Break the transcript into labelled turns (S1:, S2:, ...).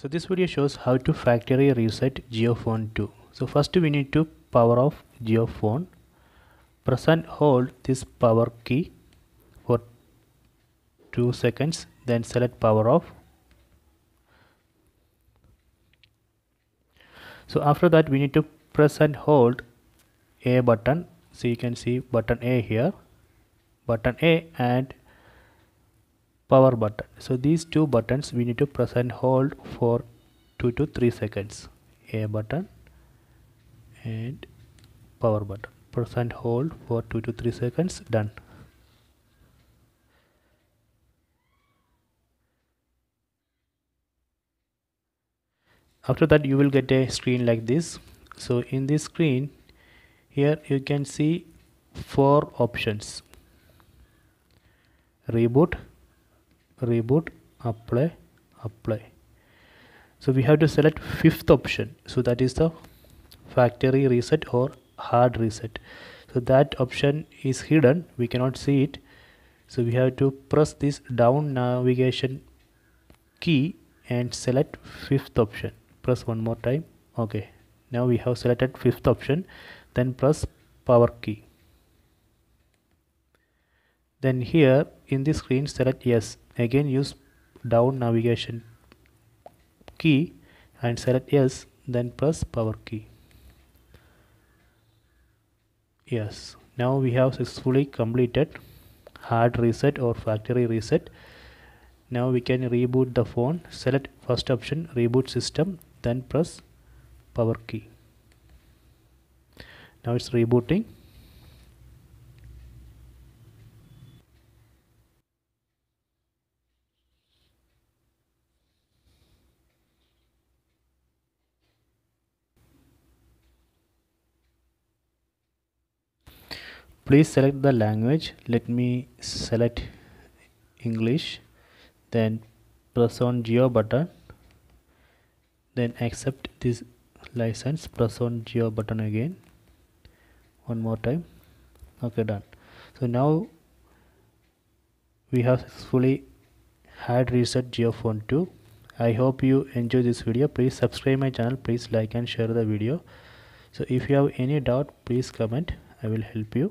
S1: So this video shows how to factory reset Geophone 2. So first we need to power off Geophone. Press and hold this power key for 2 seconds then select power off. So after that we need to press and hold A button. So you can see button A here, button A and power button so these two buttons we need to press and hold for 2 to 3 seconds a button and power button press and hold for 2 to 3 seconds done after that you will get a screen like this so in this screen here you can see four options reboot reboot apply apply so we have to select fifth option so that is the factory reset or hard reset so that option is hidden we cannot see it so we have to press this down navigation key and select fifth option press one more time okay now we have selected fifth option then press power key then here in the screen select yes again use down navigation key and select yes then press power key yes now we have successfully completed hard reset or factory reset now we can reboot the phone select first option reboot system then press power key now it's rebooting please select the language let me select English then press on geo button then accept this license press on geo button again one more time okay done so now we have successfully had reset geophone 2 i hope you enjoy this video please subscribe my channel please like and share the video so if you have any doubt please comment i will help you